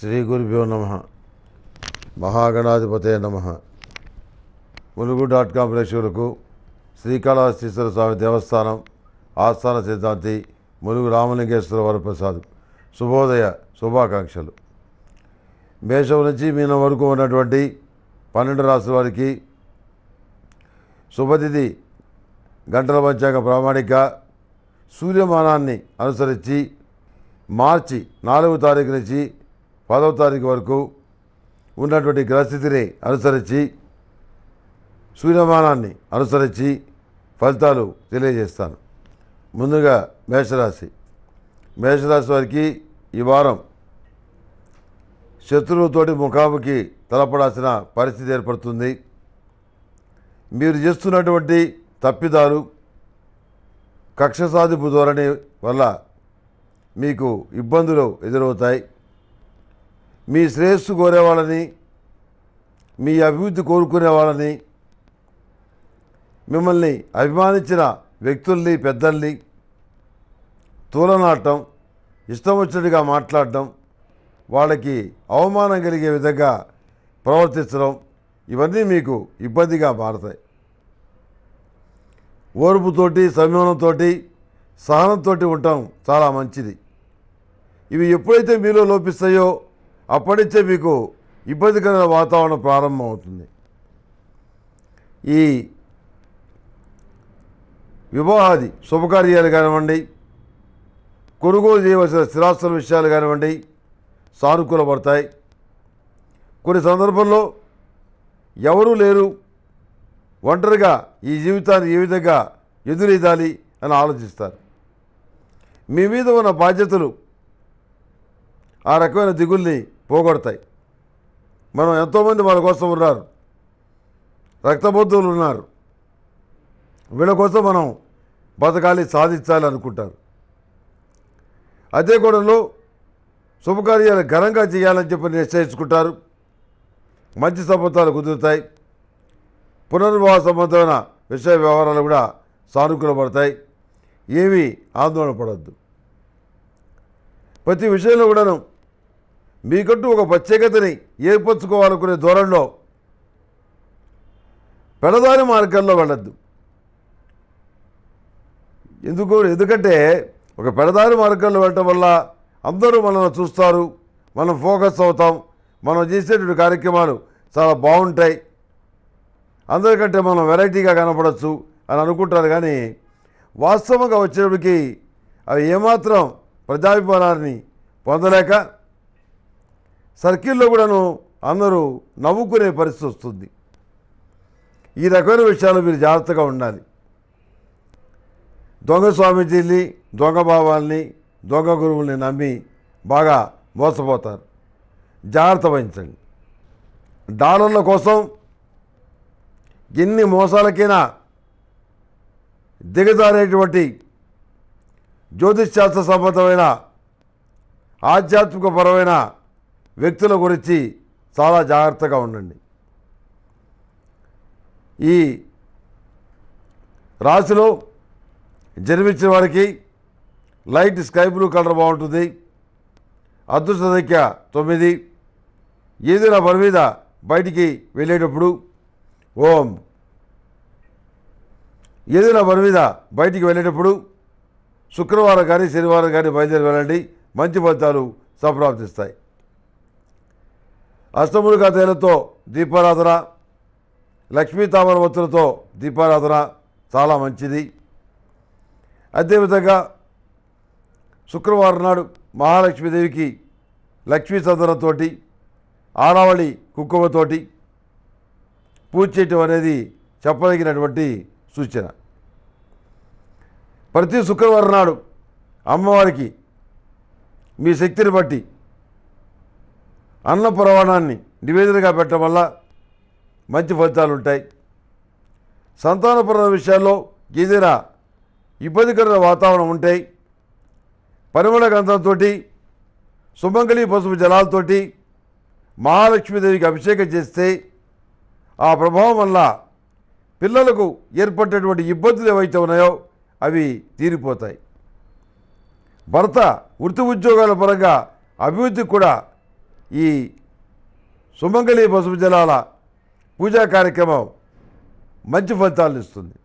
శ్రీ గురుభ్యో నమ మహాగణాధిపతే నమ ములుగు డాట్ కాం ప్రేక్షకులకు శ్రీకాళహస్తీశ్వర స్వామి దేవస్థానం ఆస్థాన సిద్ధాంతి ములుగు రామలింగేశ్వర వరప్రసాద్ శుభోదయ శుభాకాంక్షలు మేషం నుంచి మీన వరకు ఉన్నటువంటి పన్నెండు రాష్ట్ర వారికి శుభతిథి గంటల పంచాంగ ప్రామాణిక సూర్యమానాన్ని అనుసరించి మార్చి నాలుగు తారీఖు నుంచి పదవ తారీఖు వరకు ఉన్నటువంటి గ్రహస్థితిని అనుసరించి సూర్యమానాన్ని అనుసరించి ఫలితాలు తెలియజేస్తాను ముందుగా మేషరాశి మేషరాశి వారికి ఈ వారం శత్రువుతోటి ముఖాముఖి తలపడాల్సిన పరిస్థితి ఏర్పడుతుంది మీరు చేస్తున్నటువంటి తప్పిదాలు కక్ష సాధింపు ధోరణి వల్ల మీకు ఇబ్బందులు ఎదురవుతాయి మీ శ్రేయస్సు కోరేవాళ్ళని మీ అభివృద్ధి కోరుకునే వాళ్ళని మిమ్మల్ని అభిమానించిన వ్యక్తుల్ని పెద్దల్ని తూలనాటం ఇష్టం వచ్చినట్టుగా మాట్లాడడం వాళ్ళకి అవమానం కలిగే విధంగా ప్రవర్తించడం ఇవన్నీ మీకు ఇబ్బందిగా మారతాయి ఓర్పుతోటి సంయమనంతో సహనంతో ఉండటం చాలా మంచిది ఇవి ఎప్పుడైతే మీలో లోపిస్తాయో అప్పటిచ్చే మీకు ఇబ్బందికరమైన వాతావరణం ప్రారంభమవుతుంది ఈ వివాహాది శుభకార్యాలు కానివ్వండి కొనుగోలు చేయవలసిన స్థిరాస్తుల విషయాలు కానివ్వండి సానుకూలపడతాయి కొన్ని సందర్భంలో ఎవరూ లేరు ఒంటరిగా ఈ జీవితాన్ని ఏ విధంగా ఎదురీదాలి అని ఆలోచిస్తారు మీ మీద ఉన్న బాధ్యతలు ఆ రకమైన దిగుల్ని పోగొడతాయి మనం ఎంతోమంది వాళ్ళ కోసం ఉన్నారు రక్తబోద్ధులు ఉన్నారు వీళ్ళ కోసం మనం బతకాలి సాధించాలి అనుకుంటారు అదే గొడవలో శుభకార్యాలు ఘనంగా చేయాలని చెప్పి నిశ్చయించుకుంటారు మంచి సంబంధాలు కుదురుతాయి పునర్వాహ సంబంధమైన విషయ వ్యవహారాలు కూడా సానుకూలపడతాయి ఏమీ ఆందోళన పడద్దు ప్రతి విషయంలో కూడాను మీకంటూ ఒక ప్రత్యేకతని ఏర్పరచుకోవాలనుకునే ధోరణిలో పెడదారి మార్గాల్లో వెళ్ళద్దు ఎందుకు ఎందుకంటే ఒక పెడదారి మార్గాల్లో వెళ్ళటం వల్ల అందరూ మనల్ని చూస్తారు మనం ఫోకస్ అవుతాం మనం చేసేటువంటి కార్యక్రమాలు చాలా బాగుంటాయి అందరికంటే మనం వెరైటీగా కనపడచ్చు అని అనుకుంటారు కానీ వాస్తవంగా వచ్చేటికి అవి ఏమాత్రం ప్రజాభిమానాన్ని పొందలేక సర్కిల్లో కూడాను అందరూ నవ్వుకునే పరిస్థితి వస్తుంది ఈ రకమైన విషయాలు మీరు జాగ్రత్తగా ఉండాలి దొంగ స్వామీజీని దొంగ భావాల్ని దొంగ గురువుల్ని నమ్మి బాగా మోసపోతారు జాగ్రత్త వహించండి డాలర్ల కోసం ఎన్ని మోసాలకైనా దిగజారేటువంటి జ్యోతిష్ శాస్త్ర సంబంధమైన ఆధ్యాత్మికపరమైన వ్యక్తుల గురించి చాలా జాగ్రత్తగా ఉండండి ఈ రాశిలో జన్మించిన వారికి లైట్ స్కై బ్లూ కలర్ బాగుంటుంది అదృష్ట సంఖ్య తొమ్మిది ఏదైనా పని మీద బయటికి వెళ్ళేటప్పుడు ఓం ఏదైనా పని మీద బయటికి వెళ్ళేటప్పుడు శుక్రవారం కానీ శనివారం కానీ బయలుదేరి వెళ్ళండి మంచి ఫలితాలు సంప్రాప్తిస్తాయి అష్టముడిగా తేలతో దీపారాధన లక్ష్మీ తామర వత్తులతో దీపారాధన చాలా మంచిది అదేవిధంగా శుక్రవారం నాడు మహాలక్ష్మీదేవికి లక్ష్మీ చందనతోటి ఆడవళి కుంకుమతోటి పూజ చేయటం అనేది చెప్పదగినటువంటి సూచన ప్రతి శుక్రవారం నాడు అమ్మవారికి మీ శక్తిని బట్టి అన్న ప్రమాణాన్ని నివేదికగా పెట్టడం వల్ల మంచి ఫలితాలు ఉంటాయి సంతానపర విషయాల్లో ఏదైనా ఇబ్బందికర వాతావరణం ఉంటాయి పరిమళ గ్రంథంతో సుమంగళి పసుపు జలాలతోటి మహాలక్ష్మీదేవికి అభిషేకం చేస్తే ఆ ప్రభావం వల్ల పిల్లలకు ఏర్పడేటువంటి ఇబ్బందులు ఏవైతే ఉన్నాయో అవి తీరిపోతాయి భర్త వృత్తి ఉద్యోగాల పరంగా అభివృద్ధికి కూడా ఈ సుమంగళి పసుపు జలాల పూజా కార్యక్రమం మంచి ఫలితాలను ఇస్తుంది